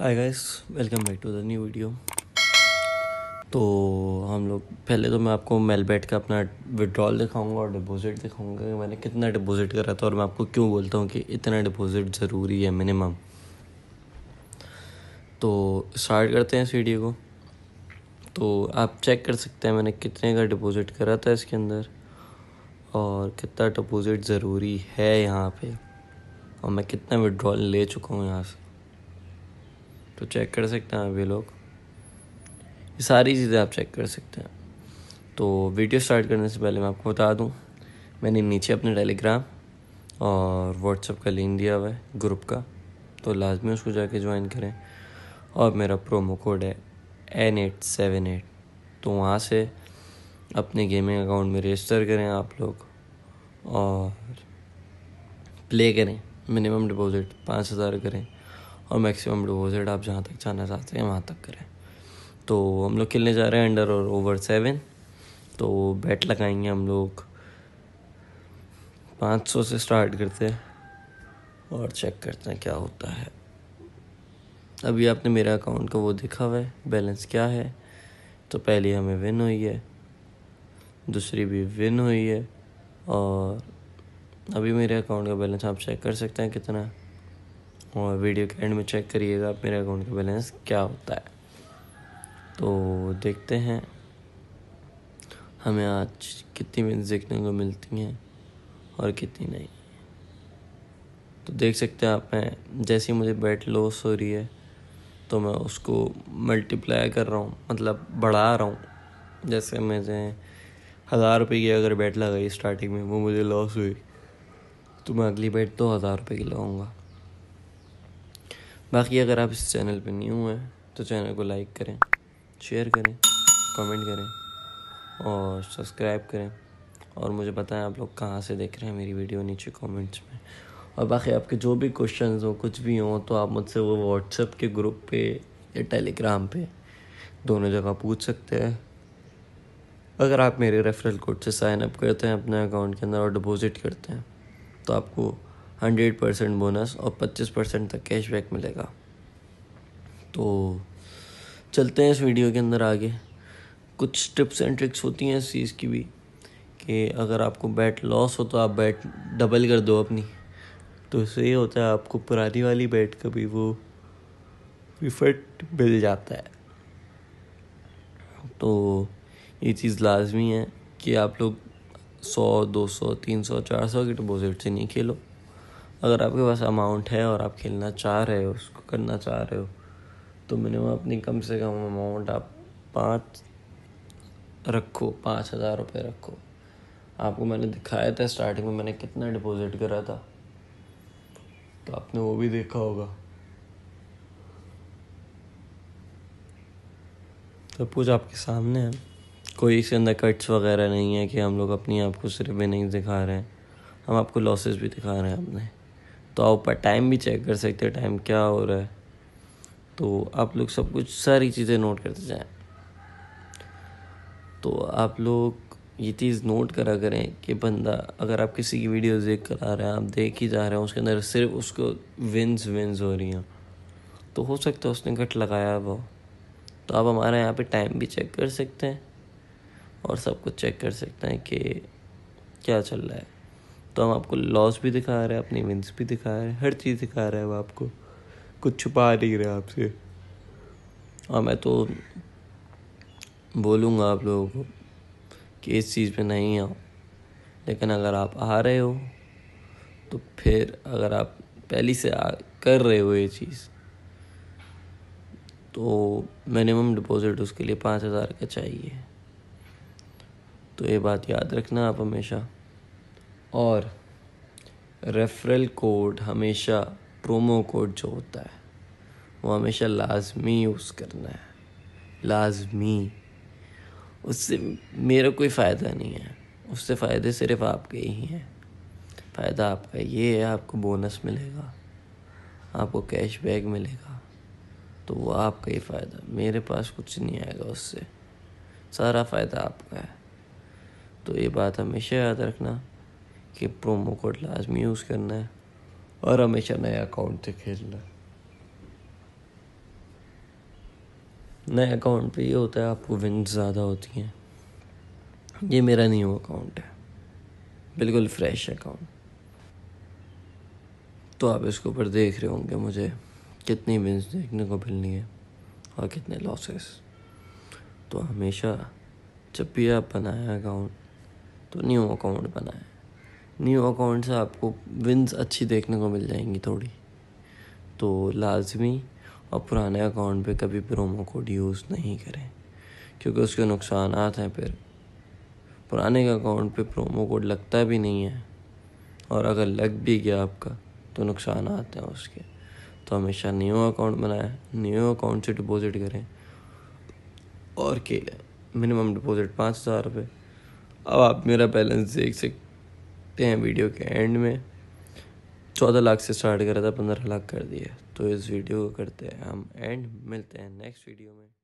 hi guys welcome back to the new video तो हम लोग पहले तो मैं आपको मेलबेट का अपना विड्रॉल दिखाऊंगा और डिपॉजिट दिखाऊंगा कि मैंने कितना डिपॉजिट करा था और मैं आपको क्यों बोलता हूँ कि इतना डिपॉजिट ज़रूरी है मिनिमम तो स्टार्ट करते हैं इस वीडियो को तो आप चेक कर सकते हैं मैंने कितने का डिपॉजिट करा था इसके अंदर और कितना डिपॉजिट ज़रूरी है यहाँ पे और मैं कितना विड्रॉल ले चुका हूँ यहाँ से तो चेक कर सकते हैं आप ये लोग ये सारी चीज़ें आप चेक कर सकते हैं तो वीडियो स्टार्ट करने से पहले मैं आपको बता दूं मैंने नीचे अपने टेलीग्राम और व्हाट्सअप का लिंक दिया हुआ है ग्रुप का तो लाजमी उसको जाके ज्वाइन करें और मेरा प्रोमो कोड है एन एट सेवन एट तो वहाँ से अपने गेमिंग अकाउंट में रजिस्टर करें आप लोग और प्ले करें मिनिमम डिपॉज़िट पाँच हज़ार करें और मैक्सिमम डिपोजिट आप जहाँ तक जाना चाहते हैं वहाँ तक करें तो हम लोग खेलने जा रहे हैं अंडर और ओवर सेवन तो बैट लगाएंगे हम लोग पाँच सौ से स्टार्ट करते हैं और चेक करते हैं क्या होता है अभी आपने मेरे अकाउंट का वो देखा हुआ है बैलेंस क्या है तो पहली हमें विन हुई है दूसरी भी विन हुई है और अभी मेरे अकाउंट का बैलेंस आप चेक कर सकते हैं कितना है और वीडियो के एंड में चेक करिएगा आप मेरे अकाउंट का बैलेंस क्या होता है तो देखते हैं हमें आज कितनी मिनट देखने को मिलती हैं और कितनी नहीं तो देख सकते हैं आप मैं जैसे ही मुझे बैट लॉस हो रही है तो मैं उसको मल्टीप्लाई कर रहा हूँ मतलब बढ़ा रहा हूँ जैसे मुझे हज़ार रुपये की अगर बैट लगाई स्टार्टिंग में वो मुझे लॉस हुई तो मैं अगली बैट तो हज़ार रुपये की लगाऊँगा बाकी अगर आप इस चैनल पर न्यू हैं तो चैनल को लाइक करें शेयर करें कमेंट करें और सब्सक्राइब करें और मुझे बताएं आप लोग कहाँ से देख रहे हैं मेरी वीडियो नीचे कमेंट्स में और बाकी आपके जो भी क्वेश्चन हो कुछ भी हों तो आप मुझसे वो व्हाट्सएप के ग्रुप पे या टेलीग्राम पे दोनों जगह पूछ सकते हैं अगर आप मेरे रेफरल कोड से साइनअप करते हैं अपने अकाउंट के अंदर और डिपॉजिट करते हैं तो आपको हंड्रेड परसेंट बोनस और पच्चीस परसेंट तक कैशबैक मिलेगा तो चलते हैं इस वीडियो के अंदर आगे कुछ टिप्स एंड ट्रिक्स होती हैं इस चीज़ की भी कि अगर आपको बैट लॉस हो तो आप बैट डबल कर दो अपनी तो इससे ये होता है आपको पुरानी वाली बैट का भी वो रिफंड मिल जाता है तो ये चीज़ लाजमी है कि आप लोग सौ दो सौ तीन सौ चार सौ की डिपोज़िट से नहीं खेलो अगर आपके पास अमाउंट है और आप खेलना चाह रहे हो उसको करना चाह रहे हो तो मिनिमम अपनी कम से कम अमाउंट आप पाँच रखो पाँच हज़ार रुपये रखो आपको मैंने दिखाया था स्टार्टिंग में मैंने कितना डिपॉजिट करा था तो आपने वो भी देखा होगा सब तो कुछ आपके सामने है कोई इसके अंदर कट्स वगैरह नहीं है कि हम लोग अपनी आपको सिर्फ भी नहीं दिखा रहे हैं हम आपको लॉसेस भी दिखा रहे हैं अपने तो आप ऊपर टाइम भी चेक कर सकते हैं टाइम क्या हो रहा है तो आप लोग सब कुछ सारी चीज़ें नोट करते जाएं तो आप लोग ये चीज़ नोट करा करें कि बंदा अगर आप किसी की वीडियो देख कर आ रहे हैं आप देख ही जा रहे हैं उसके अंदर सिर्फ उसको विन्स विन्स हो रही हैं तो हो सकता है उसने घट लगाया वो तो आप हमारे यहाँ पे टाइम भी चेक कर सकते हैं और सब कुछ चेक कर सकते हैं कि क्या चल रहा है तो हम आपको लॉस भी दिखा रहे हैं अपनी विंस भी दिखा रहे हैं हर चीज़ दिखा रहे हैं वो आपको कुछ छुपा नहीं रहे आपसे और मैं तो बोलूँगा आप लोगों को कि इस चीज़ पे नहीं आओ लेकिन अगर आप आ रहे हो तो फिर अगर आप पहली से आ, कर रहे हो ये चीज़ तो मिनिमम डिपॉजिट उसके लिए पाँच हज़ार का चाहिए तो ये बात याद रखना आप हमेशा और रेफरल कोड हमेशा प्रोमो कोड जो होता है वो हमेशा लाजमी यूज़ करना है लाजमी उससे मेरा कोई फ़ायदा नहीं है उससे फ़ायदे सिर्फ आपके ही हैं फ़ायदा आपका ये है आपको बोनस मिलेगा आपको कैश बैक मिलेगा तो वो आपका ही फ़ायदा मेरे पास कुछ नहीं आएगा उससे सारा फ़ायदा आपका है तो ये बात हमेशा याद रखना कि प्रोमो कोड लाजमी यूज़ करना है और हमेशा नए अकाउंट से खेलना है नए अकाउंट पे ये होता है आपको विन ज़्यादा होती हैं ये मेरा न्यू अकाउंट है बिल्कुल फ्रेश अकाउंट तो आप इसके ऊपर देख रहे होंगे मुझे कितनी विन्स देखने को मिलनी है और कितने लॉसेस तो हमेशा जब भी आप बनाए अकाउंट तो न्यू अकाउंट बनाए न्यू अकाउंट से आपको विन्स अच्छी देखने को मिल जाएंगी थोड़ी तो लाजमी और पुराने अकाउंट पे कभी प्रोमो कोड यूज़ नहीं करें क्योंकि उसके नुकसान आते हैं फिर पुराने के अकाउंट पे प्रोमो कोड लगता भी नहीं है और अगर लग भी गया आपका तो नुकसान आते हैं उसके तो हमेशा न्यू अकाउंट बनाएं न्यू अकाउंट से डिपॉज़िट करें और के मिनिमम डिपॉज़िट पाँच हज़ार रुपये अब आप मेरा बैलेंस देख सकते सकते हैं वीडियो के एंड में चौदह लाख से स्टार्ट करा था पंद्रह लाख कर दिया तो इस वीडियो को करते हैं हम एंड मिलते हैं नेक्स्ट वीडियो में